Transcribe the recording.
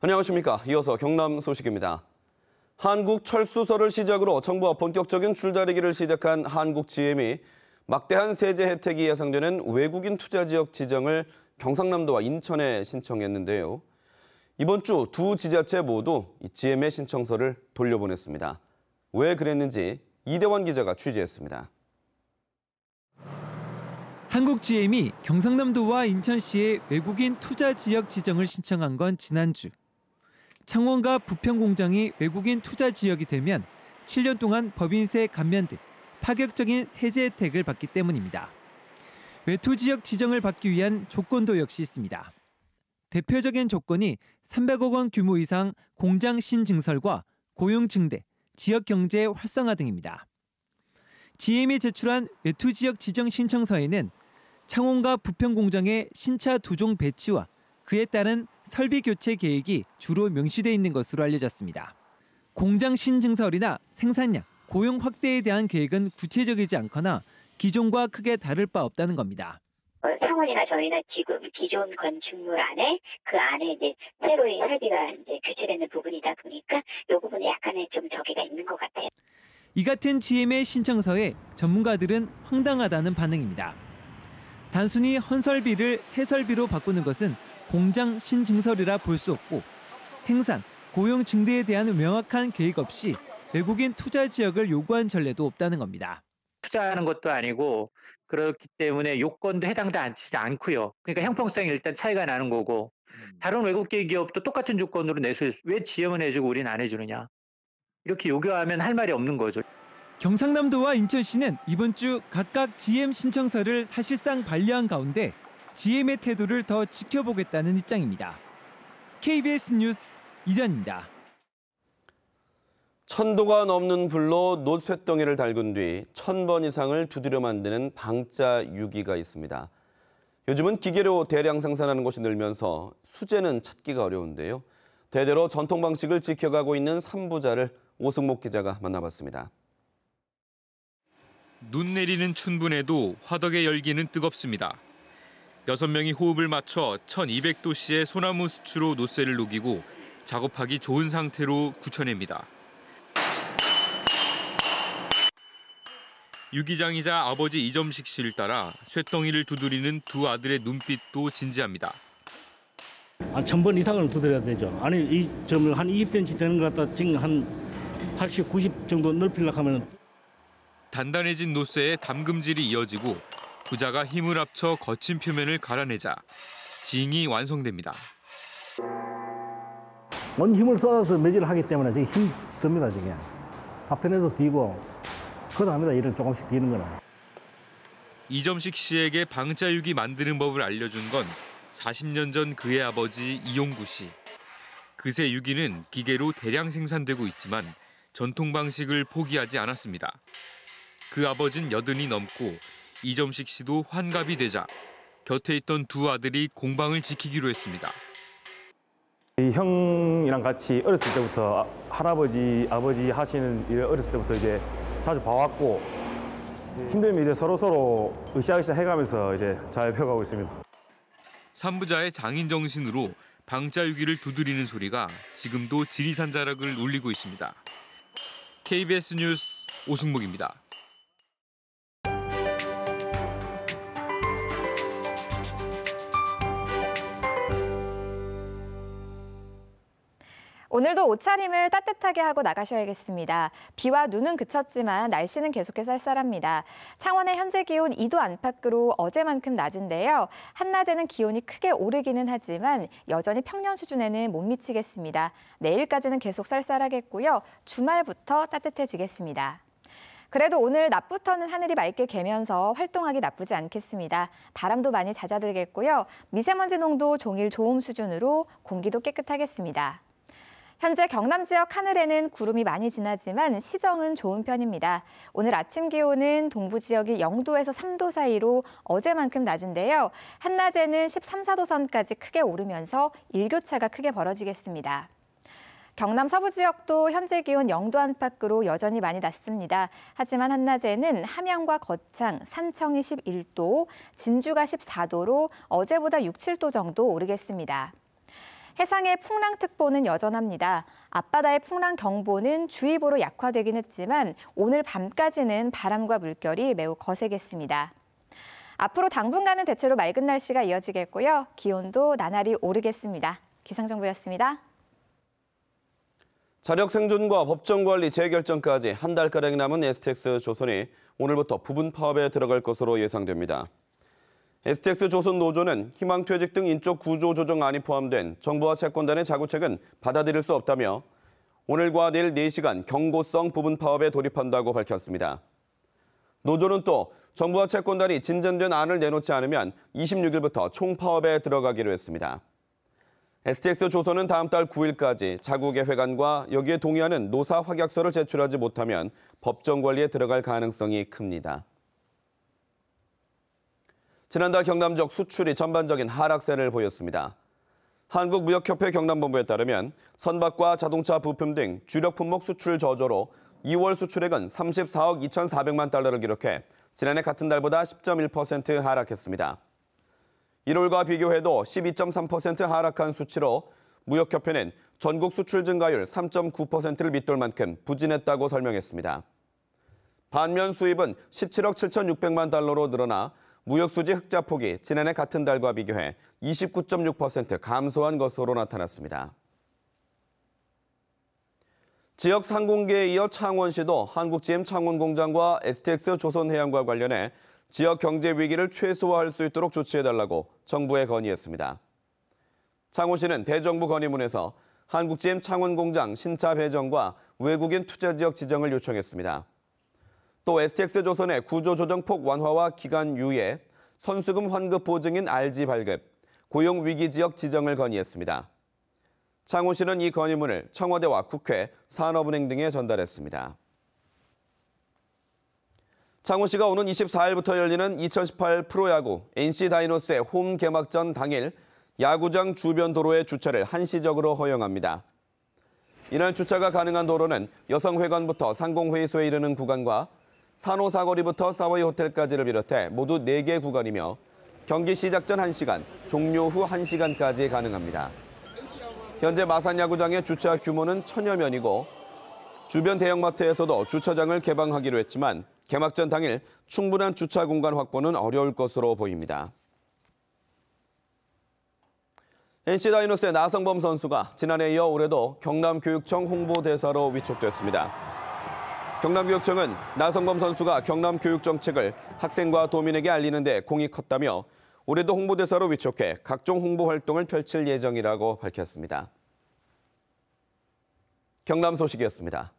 안녕하십니까. 이어서 경남 소식입니다. 한국철수설을 시작으로 정부와 본격적인 줄다리기를 시작한 한국GM이 막대한 세제 혜택이 예상되는 외국인 투자 지역 지정을 경상남도와 인천에 신청했는데요. 이번 주 두 지자체 모두 GM의 신청서를 돌려보냈습니다. 왜 그랬는지 이대원 기자가 취재했습니다. 한국 GM이 경상남도와 인천시의 외국인 투자 지역 지정을 신청한 건 지난주. 창원과 부평 공장이 외국인 투자 지역이 되면 7년 동안 법인세 감면 등 파격적인 세제 혜택을 받기 때문입니다. 외투 지역 지정을 받기 위한 조건도 역시 있습니다. 대표적인 조건이 300억 원 규모 이상 공장 신증설과 고용 증대, 지역 경제 활성화 등입니다. GM이 제출한 외투 지역 지정 신청서에는 창원과 부평 공장의 신차 두 종 배치와 그에 따른 설비 교체 계획이 주로 명시돼 있는 것으로 알려졌습니다. 공장 신증설이나 생산량, 고용 확대에 대한 계획은 구체적이지 않거나 기존과 크게 다를 바 없다는 겁니다. 창원이나 어, 저희는 지금 기존 건축물 안에 그 안에 이제 새로이 설비가 이제 교체되는 부분이다 보니까 이 부분에 약간의 좀 저기가 있는 것 같아요. 이 같은 GM의 신청서에 전문가들은 황당하다는 반응입니다. 단순히 헌설비를 새 설비로 바꾸는 것은 공장 신증설이라 볼 수 없고 생산, 고용 증대에 대한 명확한 계획 없이 외국인 투자 지역을 요구한 전례도 없다는 겁니다. 투자하는 것도 아니고 그렇기 때문에 요건도 해당도 안치지 않고요. 그러니까 형평성이 일단 차이가 나는 거고 음. 다른 외국계 기업도 똑같은 조건으로 내수 왜 지원을 해주고 우리는 안 해주느냐 이렇게 요구하면 할 말이 없는 거죠. 경상남도와 인천시는 이번 주 각각 GM 신청서를 사실상 반려한 가운데 GM의 태도를 더 지켜보겠다는 입장입니다. KBS 뉴스 이전입니다. 천도가 넘는 불로 노쇠덩이를 달군 뒤 천 번 이상을 두드려 만드는 방자 유기가 있습니다. 요즘은 기계로 대량 생산하는 곳이 늘면서 수제는 찾기가 어려운데요. 대대로 전통 방식을 지켜가고 있는 삼부자를 오승목 기자가 만나봤습니다. 눈 내리는 춘분에도 화덕의 열기는 뜨겁습니다. 여섯 명이 호흡을 맞춰 1200도씨의 소나무 수추로 노쇠를 녹이고 작업하기 좋은 상태로 굳혀냅니다. 유기장이자 아버지 이점식 씨를 따라 쇳덩이를 두드리는 두 아들의 눈빛도 진지합니다. 한천번 이상은 두드려야 되죠. 아니 이 점을 한 20cm 되는 것 같다 지금 한 80, 90 정도 넓히려 하면 단단해진 노쇠의 담금질이 이어지고 부자가 힘을 합쳐 거친 표면을 갈아내자 징이 완성됩니다. 온 힘을 쏟아서 매질을 하기 때문에 지금 힘 듭니다, 지금. 파편에도 뛰고, 그다음에다 일 조금씩 뛰는 거는. 이점식 씨에게 방자육이 만드는 법을 알려준 건 40년 전 그의 아버지 이용구 씨. 그새 유기는 기계로 대량 생산되고 있지만 전통 방식을 포기하지 않았습니다. 그 아버진 여든이 넘고 이점식 씨도 환갑이 되자 곁에 있던 두 아들이 공방을 지키기로 했습니다. 이 형이랑 같이 어렸을 때부터 할아버지, 아버지 하시는 일을 어렸을 때부터 이제 자주 봐왔고 힘들면 이제 서로서로 으쌰으쌰 해가면서 이제 잘 펴가고 있습니다. 산부자의 장인 정신으로 방자유기를 두드리는 소리가 지금도 지리산 자락을 울리고 있습니다. KBS 뉴스 오승목입니다. 오늘도 옷차림을 따뜻하게 하고 나가셔야겠습니다. 비와 눈은 그쳤지만 날씨는 계속해 쌀쌀합니다. 창원의 현재 기온 2도 안팎으로 어제만큼 낮은데요. 한낮에는 기온이 크게 오르기는 하지만 여전히 평년 수준에는 못 미치겠습니다. 내일까지는 계속 쌀쌀하겠고요. 주말부터 따뜻해지겠습니다. 그래도 오늘 낮부터는 하늘이 맑게 개면서 활동하기 나쁘지 않겠습니다. 바람도 많이 잦아들겠고요. 미세먼지 농도 종일 좋음 수준으로 공기도 깨끗하겠습니다. 현재 경남 지역 하늘에는 구름이 많이 지나지만 시정은 좋은 편입니다. 오늘 아침 기온은 동부 지역이 0도에서 3도 사이로 어제만큼 낮은데요. 한낮에는 13, 4도 선까지 크게 오르면서 일교차가 크게 벌어지겠습니다. 경남 서부 지역도 현재 기온 0도 안팎으로 여전히 많이 낮습니다. 하지만 한낮에는 함양과 거창, 산청이 11도, 진주가 14도로 어제보다 6, 7도 정도 오르겠습니다. 해상의 풍랑특보는 여전합니다. 앞바다의 풍랑경보는 주의보로 약화되긴 했지만 오늘 밤까지는 바람과 물결이 매우 거세겠습니다. 앞으로 당분간은 대체로 맑은 날씨가 이어지겠고요. 기온도 나날이 오르겠습니다. 기상정보였습니다. 자력 생존과 법정 관리 재결정까지 한 달가량 남은 STX 조선이 오늘부터 부분 파업에 들어갈 것으로 예상됩니다. STX 조선 노조는 희망퇴직 등 인적 구조 조정안이 포함된 정부와 채권단의 자구책은 받아들일 수 없다며 오늘과 내일 4시간 경고성 부분 파업에 돌입한다고 밝혔습니다. 노조는 또 정부와 채권단이 진전된 안을 내놓지 않으면 26일부터 총파업에 들어가기로 했습니다. STX 조선은 다음 달 9일까지 자국의 회관과 여기에 동의하는 노사 확약서를 제출하지 못하면 법정 관리에 들어갈 가능성이 큽니다. 지난달 경남적 수출이 전반적인 하락세를 보였습니다. 한국무역협회 경남본부에 따르면 선박과 자동차 부품 등 주력 품목 수출 저조로 2월 수출액은 34억 2,400만 달러를 기록해 지난해 같은 달보다 10.1% 하락했습니다. 1월과 비교해도 12.3% 하락한 수치로 무역협회는 전국 수출 증가율 3.9%를 밑돌 만큼 부진했다고 설명했습니다. 반면 수입은 17억 7,600만 달러로 늘어나 무역수지 흑자 폭이 지난해 같은 달과 비교해 29.6% 감소한 것으로 나타났습니다. 지역 상공계에 이어 창원시도 한국GM 창원공장과 STX 조선해양과 관련해 지역 경제 위기를 최소화할 수 있도록 조치해달라고 정부에 건의했습니다. 창원시는 대정부 건의문에서 한국GM 창원공장 신차 배정과 외국인 투자지역 지정을 요청했습니다. 또 STX조선의 구조조정폭 완화와 기간 유예, 선수금 환급 보증인 RG 발급, 고용위기지역 지정을 건의했습니다. 창호씨는 이 건의문을 청와대와 국회, 산업은행 등에 전달했습니다. 창호씨가 오는 24일부터 열리는 2018 프로야구 NC 다이노스의 홈 개막전 당일 야구장 주변 도로의 주차를 한시적으로 허용합니다. 이날 주차가 가능한 도로는 여성회관부터 상공회의소에 이르는 구간과 산호사거리부터 사워이 호텔까지를 비롯해 모두 4개 구간이며 경기 시작 전 1시간, 종료 후 1시간까지 가능합니다. 현재 마산야구장의 주차 규모는 천여 면이고 주변 대형마트에서도 주차장을 개방하기로 했지만 개막전 당일 충분한 주차 공간 확보는 어려울 것으로 보입니다. NC 다이노스의 나성범 선수가 지난해 에 이어 올해도 경남교육청 홍보대사로 위촉됐습니다. 경남교육청은 나성범 선수가 경남 교육 정책을 학생과 도민에게 알리는 데 공이 컸다며 올해도 홍보대사로 위촉해 각종 홍보 활동을 펼칠 예정이라고 밝혔습니다. 경남 소식이었습니다.